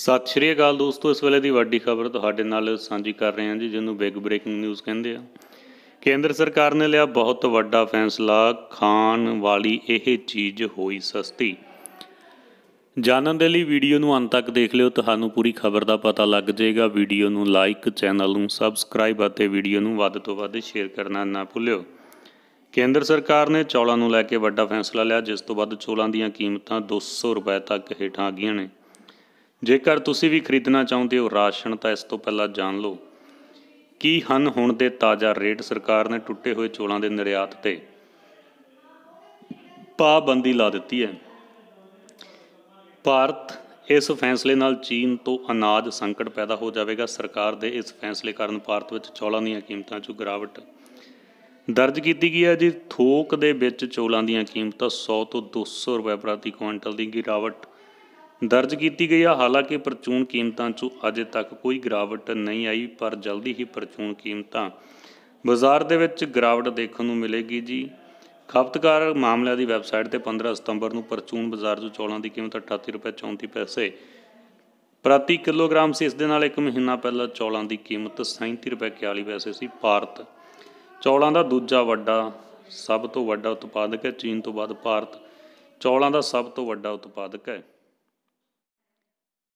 ਸਤਿ ਸ਼੍ਰੀ ਅਕਾਲ ਦੋਸਤੋ ਇਸ ਵੇਲੇ ਦੀ ਵੱਡੀ ਖਬਰ ਤੁਹਾਡੇ ਨਾਲ ਸਾਂਝੀ ਕਰ ਰਹੇ ਹਾਂ ਜੀ ਜਿਹਨੂੰ ਬਿਗ ਬ੍ਰੇਕਿੰਗ ਨਿਊਜ਼ ਕਹਿੰਦੇ ਆ ਕੇਂਦਰ ਸਰਕਾਰ ਨੇ ਲਿਆ ਬਹੁਤ ਵੱਡਾ ਫੈਸਲਾ ਖਾਣ ਵਾਲੀ ਇਹ ਚੀਜ਼ ਹੋਈ ਸਸਤੀ ਜਾਣਨ ਦੇ ਲਈ ਵੀਡੀਓ ਨੂੰ ਅੰਤ ਤੱਕ ਦੇਖ ਲਿਓ ਤੁਹਾਨੂੰ ਪੂਰੀ ਖਬਰ ਦਾ ਪਤਾ ਲੱਗ ਜਾਏਗਾ ਵੀਡੀਓ ਨੂੰ ਲਾਈਕ ਚੈਨਲ ਨੂੰ ਸਬਸਕ੍ਰਾਈਬ ਅਤੇ ਵੀਡੀਓ ਨੂੰ ਵੱਧ ਤੋਂ ਵੱਧ ਸ਼ੇਅਰ ਕਰਨਾ ਨਾ ਭੁੱਲਿਓ ਕੇਂਦਰ ਸਰਕਾਰ ਨੇ ਚੌਲਾਂ ਨੂੰ ਲੈ ਕੇ ਵੱਡਾ ਫੈਸਲਾ ਲਿਆ ਜਿਸ ਤੋਂ ਬਾਅਦ ਚੌਲਾਂ ਦੀਆਂ ਕੀਮਤਾਂ 200 ਰੁਪਏ ਤੱਕ ਹੇਠਾਂ ਆ ਗਈਆਂ ਨੇ ਜੇਕਰ ਤੁਸੀਂ ਵੀ ਖਰੀਦਣਾ ਚਾਹੁੰਦੇ ਹੋ ਰਾਸ਼ਨ ਤਾਂ ਇਸ ਤੋਂ ਪਹਿਲਾਂ ਜਾਣ ਲਓ ਕੀ ਹਨ ਹੁਣ ਦੇ ਤਾਜ਼ਾ ਰੇਟ ਸਰਕਾਰ ਨੇ ਟੁੱਟੇ ਹੋਏ ਚੋਲਾਂ ਦੇ ਨਿਰਯਾਤ ਤੇ ਪਾਬੰਦੀ ਲਾ ਦਿੱਤੀ ਹੈ ਭਾਰਤ ਇਸ ਫੈਸਲੇ ਨਾਲ ਚੀਨ ਤੋਂ ਅਨਾਜ ਸੰਕਟ ਪੈਦਾ ਹੋ ਜਾਵੇਗਾ ਸਰਕਾਰ ਦੇ ਇਸ ਫੈਸਲੇ ਕਾਰਨ ਭਾਰਤ ਵਿੱਚ ਚੋਲਾਂ ਦੀਆਂ ਕੀਮਤਾਂ 'ਚ ਗਿਰਾਵਟ ਦਰਜ ਕੀਤੀ ਗਈ ਹੈ ਜੀ ਥੋਕ ਦੇ ਵਿੱਚ ਚੋਲਾਂ ਦੀਆਂ ਕੀਮਤਾਂ 100 ਤੋਂ 200 ਰੁਪਏ ਪ੍ਰਤੀ ਕੁਇੰਟਲ ਦੀ ਗਿਰਾਵਟ ਦਰਜ ਕੀਤੀ ਗਈ ਆ ਹਾਲਾਂਕਿ ਪਰਚੂਨ ਕੀਮਤਾਂ 'ਚ ਅਜੇ ਤੱਕ ਕੋਈ ਗਿਰਾਵਟ ਨਹੀਂ ਆਈ ਪਰ ਜਲਦੀ ਹੀ ਪਰਚੂਨ ਕੀਮਤਾਂ ਬਾਜ਼ਾਰ ਦੇ ਵਿੱਚ ਗਿਰਾਵਟ ਦੇਖਣ ਨੂੰ ਮਿਲੇਗੀ ਜੀ ਖਪਤਕਾਰ ਮਾਮਲਿਆਂ ਦੀ ਵੈਬਸਾਈਟ ਤੇ 15 ਸਤੰਬਰ ਨੂੰ ਪਰਚੂਨ ਬਾਜ਼ਾਰ 'ਚ ਚੌਲਾਂ ਦੀ ਕੀਮਤ 38 ਰੁਪਏ 34 ਪੈਸੇ ਪ੍ਰਤੀ ਕਿਲੋਗ੍ਰਾਮ ਸੀ ਇਸ ਦੇ ਨਾਲ ਇੱਕ ਮਹੀਨਾ ਪਹਿਲਾਂ ਚੌਲਾਂ ਦੀ ਕੀਮਤ 37 ਰੁਪਏ 41 ਪੈਸੇ ਸੀ ਭਾਰਤ ਚੌਲਾਂ ਦਾ ਦੂਜਾ ਵੱਡਾ ਸਭ ਤੋਂ ਵੱਡਾ ਉਤਪਾਦਕ ਹੈ ਚੀਨ ਤੋਂ ਬਾਅਦ ਭਾਰਤ ਚੌਲਾਂ ਦਾ ਸਭ ਤੋਂ ਵੱਡਾ ਉਤਪਾਦਕ ਹੈ